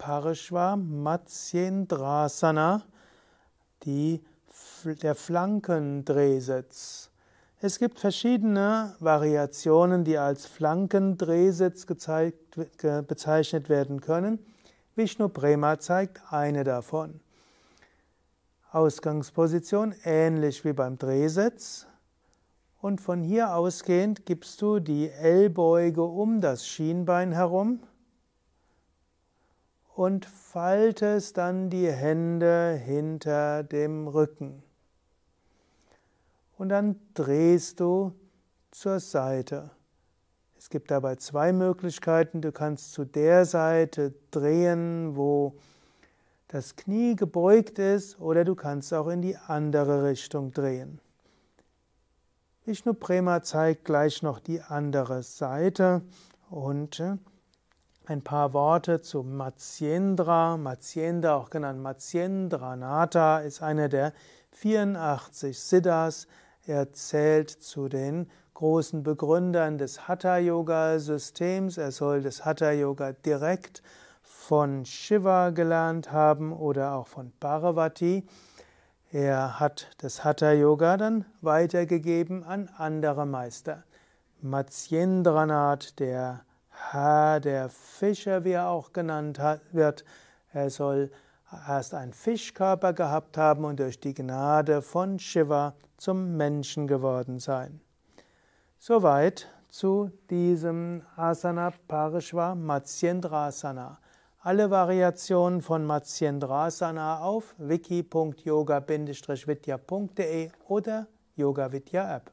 Parishva Matsyendrasana, die, der Flankendrehsitz. Es gibt verschiedene Variationen, die als Flankendrehsitz gezeigt, bezeichnet werden können. Vishnu Prema zeigt eine davon. Ausgangsposition ähnlich wie beim Drehsitz. Und von hier ausgehend gibst du die Ellbeuge um das Schienbein herum und faltest dann die Hände hinter dem Rücken. Und dann drehst du zur Seite. Es gibt dabei zwei Möglichkeiten. Du kannst zu der Seite drehen, wo das Knie gebeugt ist, oder du kannst auch in die andere Richtung drehen. Vishnu Prema zeigt gleich noch die andere Seite und äh, ein paar Worte zu Matsyendra. Matsyendra, auch genannt Matsyendranata, ist einer der 84 Siddhas. Er zählt zu den großen Begründern des Hatha-Yoga-Systems. Er soll das Hatha-Yoga direkt von Shiva gelernt haben oder auch von Parvati. Er hat das Hatha-Yoga dann weitergegeben an andere Meister. Matsyendranath, der Herr der Fischer, wie er auch genannt wird. Er soll erst einen Fischkörper gehabt haben und durch die Gnade von Shiva zum Menschen geworden sein. Soweit zu diesem Asana Parishva Matsyendrasana. Alle Variationen von Matsyendrasana auf wiki.yoga-vidya.de oder Yoga Vidya App.